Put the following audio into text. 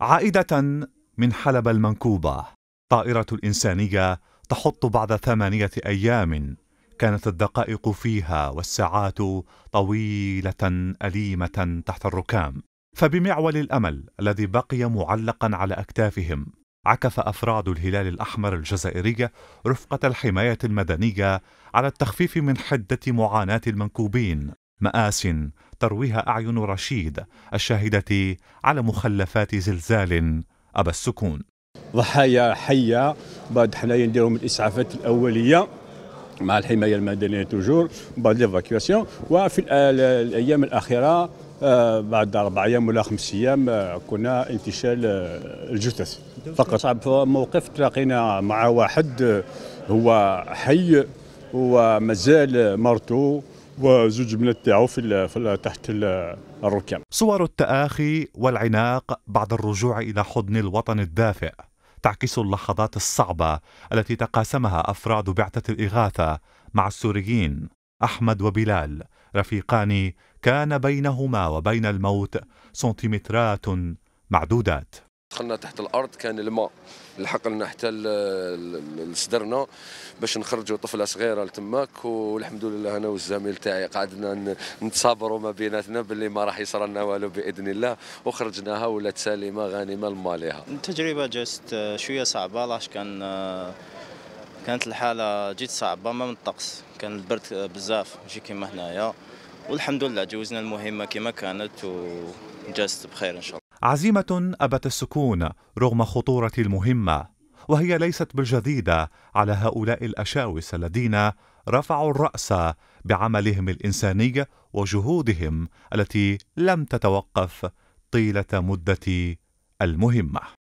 عائدة من حلب المنكوبة طائرة الإنسانية تحط بعد ثمانية أيام كانت الدقائق فيها والساعات طويلة أليمة تحت الركام فبمعول الأمل الذي بقي معلقا على أكتافهم عكف أفراد الهلال الأحمر الجزائرية رفقة الحماية المدنية على التخفيف من حدة معاناة المنكوبين مآس ترويها أعين رشيد الشاهدة على مخلفات زلزال أبى السكون ضحايا حية بعد حنايا نديرو من الإسعافات الأولية مع الحماية المدنية توجور بعد ليفاكياسيون وفي الأيام الأخيرة آه، بعد أربع أيام ولا خمس أيام آه، كنا انتشال آه، الجثث فقط صعب موقف تلاقينا مع واحد هو حي ومازال مرته وزوج من تاعو في تحت الركام صور التآخي والعناق بعد الرجوع إلى حضن الوطن الدافئ تعكس اللحظات الصعبة التي تقاسمها أفراد بعثة الإغاثة مع السوريين أحمد وبلال رفيقان كان بينهما وبين الموت سنتيمترات معدودات دخلنا تحت الارض كان الماء اللي حتى آه، لصدرنا باش نخرجوا طفله صغيره لتماك والحمد لله انا والزميل تاعي قعدنا نتصابروا ما بيناتنا باللي ما راح يصير لنا والو باذن الله وخرجناها ولات سالمه غانمه لماليها التجربه جات آه، شويه صعبه لاش كان آه، كانت الحاله جيت صعبه ما من الطقس كان البرد بزاف ماشي كيما هنايا والحمد لله جوزنا المهمه كما كانت وجازت بخير ان شاء الله عزيمة أبت السكون رغم خطورة المهمة وهي ليست بالجديدة على هؤلاء الأشاوس الذين رفعوا الرأس بعملهم الإنساني وجهودهم التي لم تتوقف طيلة مدة المهمة